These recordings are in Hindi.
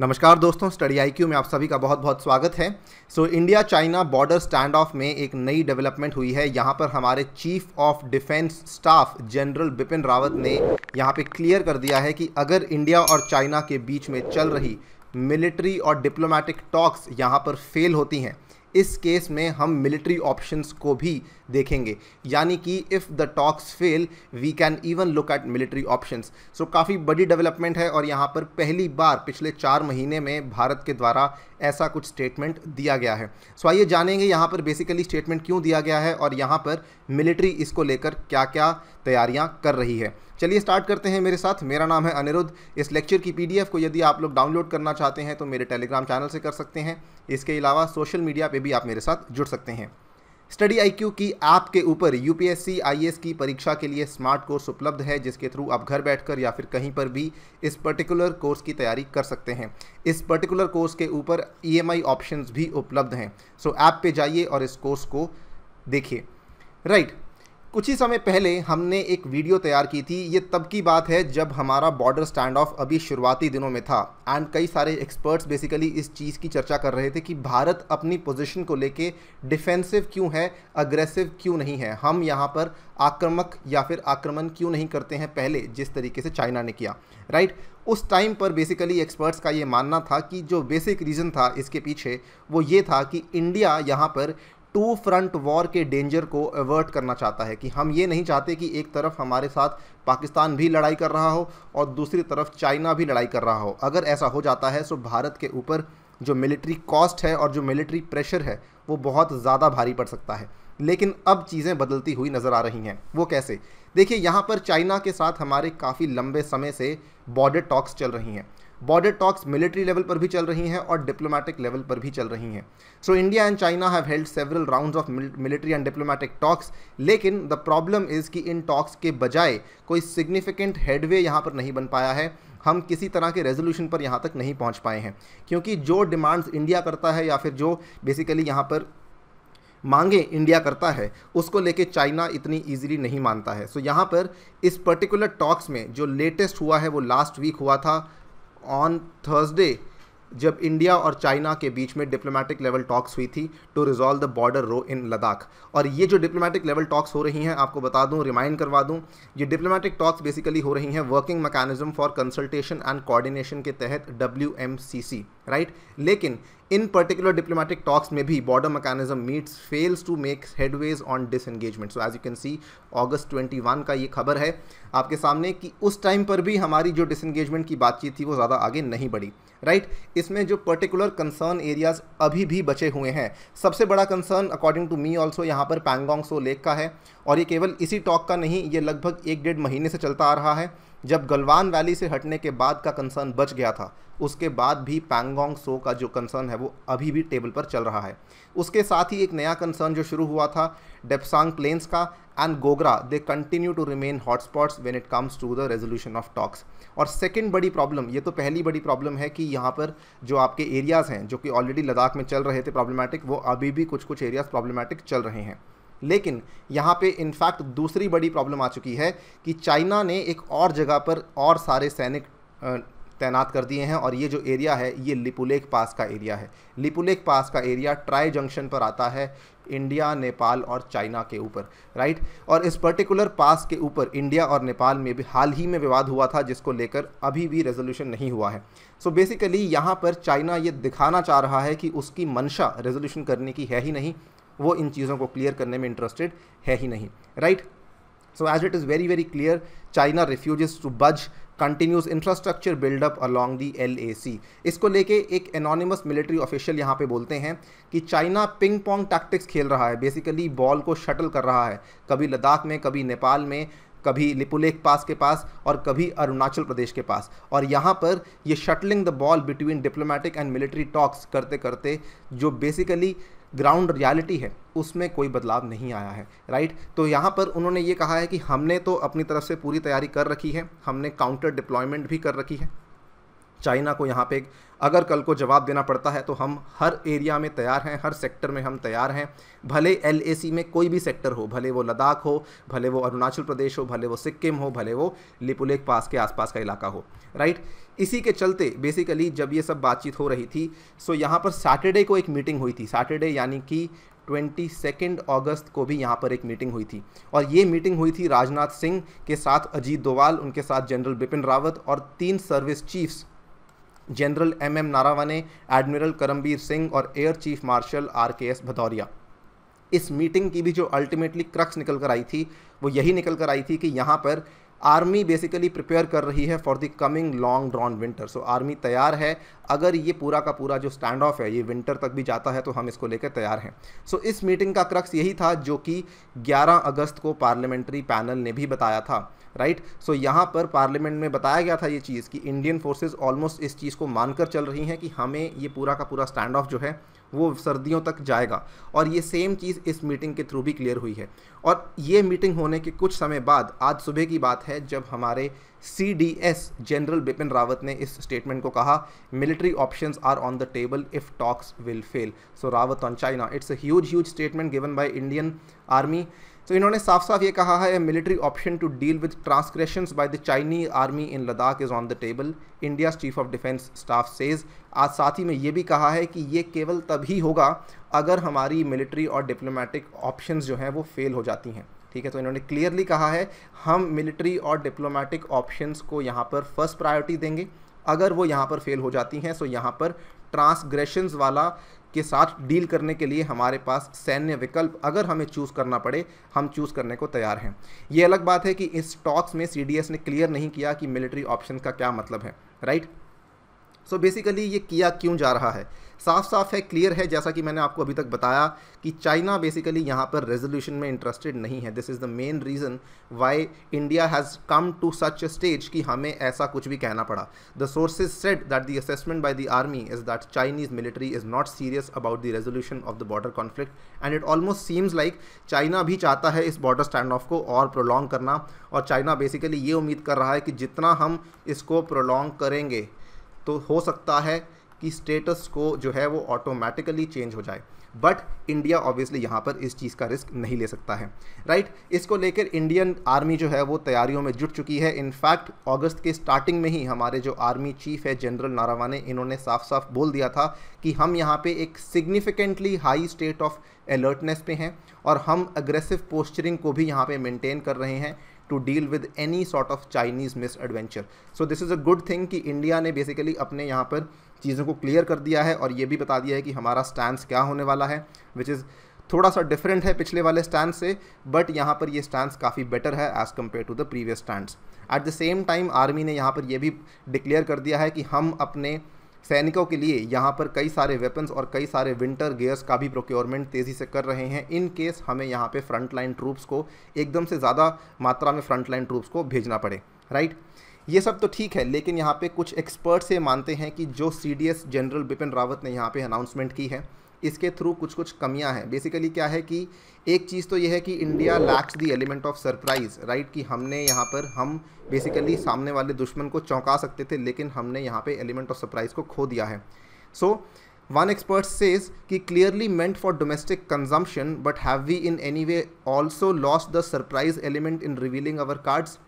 नमस्कार दोस्तों स्टडी आई में आप सभी का बहुत बहुत स्वागत है so India China border stand off में एक नई डेवलपमेंट हुई है यहाँ पर हमारे chief of defence staff general Bipin Rawat ने यहाँ पे क्लियर कर दिया है कि अगर इंडिया और चाइना के बीच में चल रही मिलिट्री और डिप्लोमेटिक टॉक्स यहाँ पर फेल होती हैं इस केस में हम मिलिट्री ऑप्शंस को भी देखेंगे यानी कि if the talks fail we can even look at military options so काफ़ी बड़ी डेवलपमेंट है और यहाँ पर पहली बार पिछले चार महीने में भारत के द्वारा ऐसा कुछ स्टेटमेंट दिया गया है सो so, आइए जानेंगे यहाँ पर बेसिकली स्टेटमेंट क्यों दिया गया है और यहाँ पर मिलिट्री इसको लेकर क्या क्या तैयारियाँ कर रही है चलिए स्टार्ट करते हैं मेरे साथ मेरा नाम है अनिरुद्ध इस लेक्चर की पीडीएफ को यदि आप लोग डाउनलोड करना चाहते हैं तो मेरे टेलीग्राम चैनल से कर सकते हैं इसके अलावा सोशल मीडिया पे पे भी आप मेरे साथ जुड़ सकते हैं स्टडी आई क्यू की ऐप के ऊपर यूपीएससी आईएएस की परीक्षा के लिए स्मार्ट कोर्स उपलब्ध है जिसके थ्रू आप घर बैठकर या फिर कहीं पर भी इस पर्टिकुलर कोर्स की तैयारी कर सकते हैं इस पर्टिकुलर कोर्स के ऊपर ईएमआई ऑप्शंस भी उपलब्ध हैं सो ऐप पे जाइए और इस कोर्स को देखिए राइट right. कुछ ही समय पहले हमने एक वीडियो तैयार की थी ये तब की बात है जब हमारा बॉर्डर स्टैंड ऑफ अभी शुरुआती दिनों में था एंड कई सारे एक्सपर्ट्स बेसिकली इस चीज़ की चर्चा कर रहे थे कि भारत अपनी पोजीशन को लेके डिफेंसिव क्यों है अग्रेसिव क्यों नहीं है हम यहाँ पर आक्रामक या फिर आक्रमण क्यों नहीं करते हैं पहले जिस तरीके से चाइना ने किया राइट उस टाइम पर बेसिकली एक्सपर्ट्स का ये मानना था कि जो बेसिक रीज़न था इसके पीछे वो ये था कि इंडिया यहाँ पर टू फ्रंट वॉर के डेंजर को अवर्ट करना चाहता है कि हम ये नहीं चाहते कि एक तरफ हमारे साथ पाकिस्तान भी लड़ाई कर रहा हो और दूसरी तरफ चाइना भी लड़ाई कर रहा हो अगर ऐसा हो जाता है तो भारत के ऊपर जो मिलिट्री कॉस्ट है और जो मिलिट्री प्रेशर है वो बहुत ज़्यादा भारी पड़ सकता है लेकिन अब चीज़ें बदलती हुई नज़र आ रही हैं वो कैसे देखिए यहाँ पर चाइना के साथ हमारे काफ़ी लंबे समय से बॉर्डर टॉक्स चल रही हैं बॉर्डर टॉक्स मिलिट्री लेवल पर भी चल रही हैं और डिप्लोमेटिक लेवल पर भी चल रही हैं so India and China have held several round of military and diplomatic talks लेकिन द प्रॉब्लम इज़ कि इन टॉक्स के बजाय कोई सिग्निफिकेंट हेडवे यहाँ पर नहीं बन पाया है हम किसी तरह के रेजोल्यूशन पर यहाँ तक नहीं पहुँच पाए हैं क्योंकि जो डिमांड्स इंडिया करता है या फिर जो बेसिकली यहाँ पर मांगे इंडिया करता है उसको लेके चाइना इतनी इजीली नहीं मानता है सो so यहाँ पर इस पर्टिकुलर टॉक्स में जो लेटेस्ट हुआ है वो लास्ट वीक हुआ था ऑन थर्सडे जब इंडिया और चाइना के बीच में डिप्लोमेटिक लेवल टॉक्स हुई थी to resolve the border row in Ladakh और ये जो डिप्लोमेटिक लेवल टॉक्स हो रही हैं आपको बता दूं रिमाइंड करवा दूं ये डिप्लोमेटिक टॉक्स बेसिकली हो रही हैं working mechanism for consultation and coordination के तहत डब्ल्यू राइट लेकिन इन पर्टिकुलर diplomatic टॉक्स में भी border mechanism meets fails to make headways on so as you can see August अगस्त 21 का ये खबर है आपके सामने कि उस टाइम पर भी हमारी जो डिसंगेजमेंट की बातचीत थी वो ज़्यादा आगे नहीं बढ़ी राइट right? इसमें जो पर्टिकुलर कंसर्न एरियाज़ अभी भी बचे हुए हैं सबसे बड़ा concern according to me also यहाँ पर पैंगोंग सो लेक का है और ये केवल इसी टॉक का नहीं ये लगभग एक डेढ़ महीने से चलता आ रहा है जब गलवान वैली से हटने के बाद का कंसर्न बच गया था उसके बाद भी पैंगोंग सो का जो कंसर्न है वो अभी भी टेबल पर चल रहा है उसके साथ ही एक नया कंसर्न जो शुरू हुआ था डेपसांग प्लेन्स का and Gogra they continue to remain hotspots when it comes to the resolution of talks और सेकेंड बड़ी प्रॉब्लम ये तो पहली बड़ी प्रॉब्लम है कि यहाँ पर जो आपके एरियाज़ हैं जो कि ऑलरेडी लद्दाख में चल रहे थे प्रॉब्लमैटिक वो अभी भी कुछ कुछ एरियाज़ प्रॉब्लमैटिक चल रहे हैं लेकिन यहाँ पे इनफैक्ट दूसरी बड़ी प्रॉब्लम आ चुकी है कि चाइना ने एक और जगह पर और सारे सैनिक तैनात कर दिए हैं और ये जो एरिया है ये लिपुलेख पास का एरिया है लिपुलेख पास का एरिया ट्राई जंक्शन पर आता है इंडिया नेपाल और चाइना के ऊपर राइट और इस पर्टिकुलर पास के ऊपर इंडिया और नेपाल में भी हाल ही में विवाद हुआ था जिसको लेकर अभी भी रेजोल्यूशन नहीं हुआ है सो बेसिकली यहाँ पर चाइना ये दिखाना चाह रहा है कि उसकी मंशा रेजोल्यूशन करने की है ही नहीं वो इन चीज़ों को क्लियर करने में इंटरेस्टेड है ही नहीं right so as it is very very clear China refuse to budge continuous infrastructure buildup along the L इसको लेके एक एनॉनिमस मिलिट्री ऑफिशियल यहाँ पे बोलते हैं कि चाइना पिंग पोंग टैक्टिक्स खेल रहा है बेसिकली बॉल को शटल कर रहा है कभी लद्दाख में कभी नेपाल में कभी लिपुलेख पास के पास और कभी अरुणाचल प्रदेश के पास और यहाँ पर ये shuttling the ball between diplomatic and military talks करते करते जो बेसिकली ग्राउंड रियलिटी है उसमें कोई बदलाव नहीं आया है राइट तो यहाँ पर उन्होंने ये कहा है कि हमने तो अपनी तरफ से पूरी तैयारी कर रखी है हमने काउंटर डिप्लॉयमेंट भी कर रखी है चाइना को यहाँ पे अगर कल को जवाब देना पड़ता है तो हम हर एरिया में तैयार हैं हर सेक्टर में हम तैयार हैं भले एल में कोई भी सेक्टर हो भले वो लद्दाख हो भले वो अरुणाचल प्रदेश हो भले वो सिक्किम हो भले वो लिपुलेख पास के आसपास का इलाका हो राइट इसी के चलते बेसिकली जब ये सब बातचीत हो रही थी सो यहाँ पर सैटरडे को एक मीटिंग हुई थी सैटरडे यानी कि ट्वेंटी सेकेंड अगस्त को भी यहाँ पर एक मीटिंग हुई थी और ये मीटिंग हुई थी राजनाथ सिंह के साथ अजीत दोवाल उनके साथ जनरल बिपिन रावत और तीन service chiefs general M M Naravane admiral Karambir Singh और air chief marshal R K S Bhadauria इस मीटिंग की भी जो अल्टीमेटली क्रक्स निकल कर आई थी वो यही निकल कर आई थी कि यहाँ पर आर्मी बेसिकली प्रिपेयर कर रही है for the coming long drawn winter so army तैयार है अगर ये पूरा का पूरा जो स्टैंड ऑफ है ये विंटर तक भी जाता है तो हम इसको लेकर तैयार हैं सो so, इस मीटिंग का क्रक्स यही था जो कि 11 अगस्त को पार्लियामेंट्री पैनल ने भी बताया था राइट सो so, यहाँ पर पार्लियामेंट में बताया गया था ये चीज़ कि इंडियन फोर्सेज ऑलमोस्ट इस चीज़ को मानकर चल रही हैं कि हमें ये पूरा का पूरा स्टैंड ऑफ जो है वो सर्दियों तक जाएगा और ये सेम चीज़ इस मीटिंग के थ्रू भी क्लियर हुई है और ये मीटिंग होने के कुछ समय बाद आज सुबह की बात है जब हमारे C D S general Bipin Rawat ने इस स्टेटमेंट को कहा military option are on the table if talks will fail so Rawat on China it's a huge huge statement given by Indian army तो इन्होंने साफ साफ ये कहा है military option to deal with transgression by the Chinese army in Ladakh is on the table India chief of defence staff says आज साथ ही में ये भी कहा है कि ये केवल तभी होगा अगर हमारी मिलिट्री और डिप्लोमेटिक ऑप्शन जो हैं वो फेल हो जाती हैं ठीक है तो इन्होंने क्लियरली कहा है हम मिलिट्री और डिप्लोमेटिक ऑप्शंस को यहाँ पर फर्स्ट प्रायोरिटी देंगे अगर वो यहाँ पर फेल हो जाती हैं सो तो यहाँ पर ट्रांसग्रेशंस वाला के साथ डील करने के लिए हमारे पास सैन्य विकल्प अगर हमें चूज़ करना पड़े हम चूज़ करने को तैयार हैं ये अलग बात है कि इस स्टॉक्स में सी ने क्लियर नहीं किया कि मिलिट्री ऑप्शन का क्या मतलब है राइट सो so बेसिकली ये किया क्यों जा रहा है साफ साफ है क्लियर है जैसा कि मैंने आपको अभी तक बताया कि चाइना बेसिकली यहाँ पर रेजोल्यूशन में इंटरेस्टेड नहीं है this is the main reason why India has come to such stage कि हमें ऐसा कुछ भी कहना पड़ा the sources said that the assessment by the army is that Chinese military is not serious about the resolution of the border conflict and it almost seems like China भी चाहता है इस बॉर्डर स्टैंड ऑफ को और प्रोलॉन्ग करना और चाइना बेसिकली ये उम्मीद कर रहा है कि जितना हम इसको प्रोलॉन्ग करेंगे तो हो सकता है कि स्टेटस को जो है वो ऑटोमेटिकली चेंज हो जाए बट इंडिया ऑब्वियसली यहाँ पर इस चीज़ का रिस्क नहीं ले सकता है राइट right? इसको लेकर इंडियन आर्मी जो है वो तैयारियों में जुट चुकी है इनफैक्ट अगस्त के स्टार्टिंग में ही हमारे जो आर्मी चीफ है जनरल नारावाने इन्होंने साफ साफ बोल दिया था कि हम यहाँ पे एक significantly high state of alertness पे हैं और हम अग्रेसिव पोस्चरिंग को भी यहाँ पे मेंटेन कर रहे हैं to deal with any sort of Chinese misadventure so this is a good thing कि इंडिया ने बेसिकली अपने यहाँ पर चीज़ों को क्लियर कर दिया है और ये भी बता दिया है कि हमारा स्टैंड क्या होने वाला है विच इज़ थोड़ा सा डिफरेंट है पिछले वाले स्टैंड से बट यहाँ पर ये स्टैंड काफ़ी बेटर है as compared to the previous stand at the same time army ने यहाँ पर यह भी डिक्लेयर कर दिया है कि हम अपने सैनिकों के लिए यहाँ पर कई सारे वेपन्स और कई सारे विंटर गेयर्स का भी प्रोक्योरमेंट तेज़ी से कर रहे हैं इन केस हमें यहाँ पे फ्रंट लाइन ट्रूप्स को एकदम से ज़्यादा मात्रा में फ्रंट लाइन ट्रूप्स को भेजना पड़े राइट ये सब तो ठीक है लेकिन यहाँ पे कुछ एक्सपर्ट्स ये मानते हैं कि जो सी जनरल बिपिन रावत ने यहाँ पे अनाउंसमेंट की है इसके थ्रू कुछ कुछ कमियां हैं बेसिकली क्या है कि एक चीज़ तो यह है कि India lacks the element of surprise right कि हमने यहाँ पर हम बेसिकली सामने वाले दुश्मन को चौंका सकते थे लेकिन हमने यहाँ पे एलिमेंट ऑफ सरप्राइज़ को खो दिया है सो वन एक्सपर्ट सेज कि clearly meant for domestic consumption but have we in any way also lost the surprise element in revealing our cards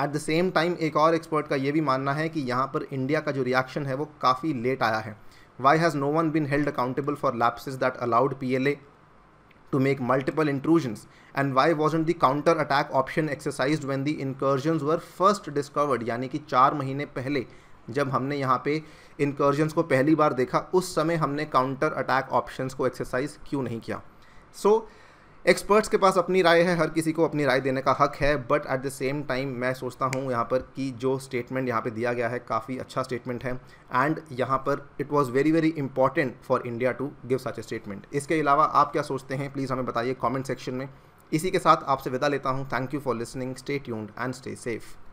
at the same time एक और एक्सपर्ट का ये भी मानना है कि यहाँ पर इंडिया का जो रिएक्शन है वो काफ़ी लेट आया है Why has no one been held accountable for lapses that allowed PLA to make multiple intrusions? And why wasn't the counter attack option exercised when the incursions were first discovered? यानी कि चार महीने पहले जब हमने यहाँ पे इंकर्जन्स को पहली बार देखा उस समय हमने काउंटर अटैक ऑप्शंस को एक्सरसाइज क्यों नहीं किया सो so, एक्सपर्ट्स के पास अपनी राय है हर किसी को अपनी राय देने का हक है but at the same time मैं सोचता हूँ यहाँ पर कि जो स्टेटमेंट यहाँ पे दिया गया है काफ़ी अच्छा स्टेटमेंट है एंड यहाँ पर it was very very important for India to give such a statement इसके अलावा आप क्या सोचते हैं प्लीज़ हमें बताइए कॉमेंट सेक्शन में इसी के साथ आपसे विदा लेता हूँ thank you for listening stay tuned and stay safe